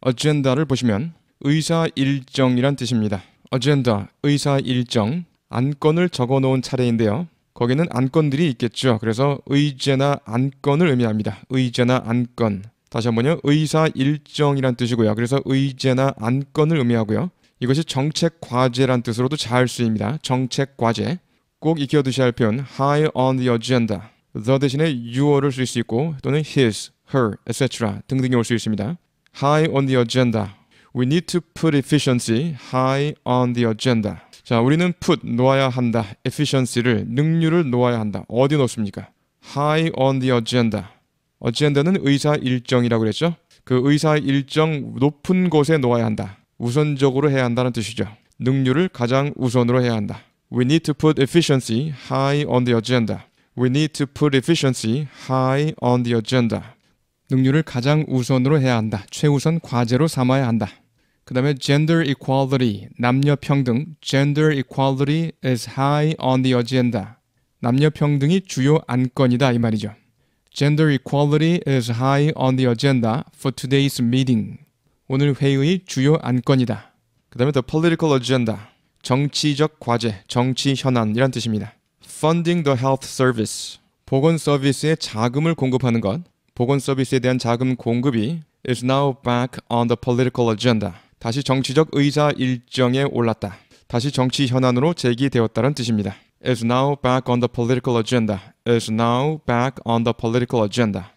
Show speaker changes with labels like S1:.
S1: 어젠다를 보시면 의사 일정이란 뜻입니다. 어젠다, 의사 일정, 안건을 적어 놓은 차례인데요. 거기는 안건들이 있겠죠. 그래서 의제나 안건을 의미합니다. 의제나 안건. 다시 한번요. 의사 일정이란 뜻이고요. 그래서 의제나 안건을 의미하고요. 이것이 정책 과제란 뜻으로도 잘 쓰입니다. 정책 과제. 꼭 익혀두셔야 할 표현 high on the agenda. the 대신에 you를 쓸 수 있고 또는 his, her, etc. 등등이 올 수 있습니다. high on the agenda. We need to put efficiency high on the agenda. 자, 우리는 put 놓아야 한다. efficiency를 능률을 놓아야 한다. 어디 놓습니까? high on the agenda. agenda는 의사 일정이라고 그랬죠? 그 의사 일정 높은 곳에 놓아야 한다. 우선적으로 해야 한다는 뜻이죠. 능률을 가장 우선으로 해야 한다. We need to put efficiency high on the agenda. We need to put efficiency high on the agenda. 능률을 가장 우선으로 해야 한다. 최우선 과제로 삼아야 한다. 그 다음에 gender equality, 남녀 평등, gender equality is high on the agenda. 남녀 평등이 주요 안건이다 이 말이죠. Gender equality is high on the agenda for today's meeting. 오늘 회의의 주요 안건이다. 그 다음에 the political agenda, 정치적 과제, 정치 현안이란 뜻입니다. Funding the health service, 보건 서비스에 자금을 공급하는 것. 보건 서비스에 대한 자금 공급이 is now back on the political agenda. 다시 정치적 의사 일정에 올랐다. 다시 정치 현안으로 제기되었다는 뜻입니다. is now back on the political agenda. is now back on the political agenda.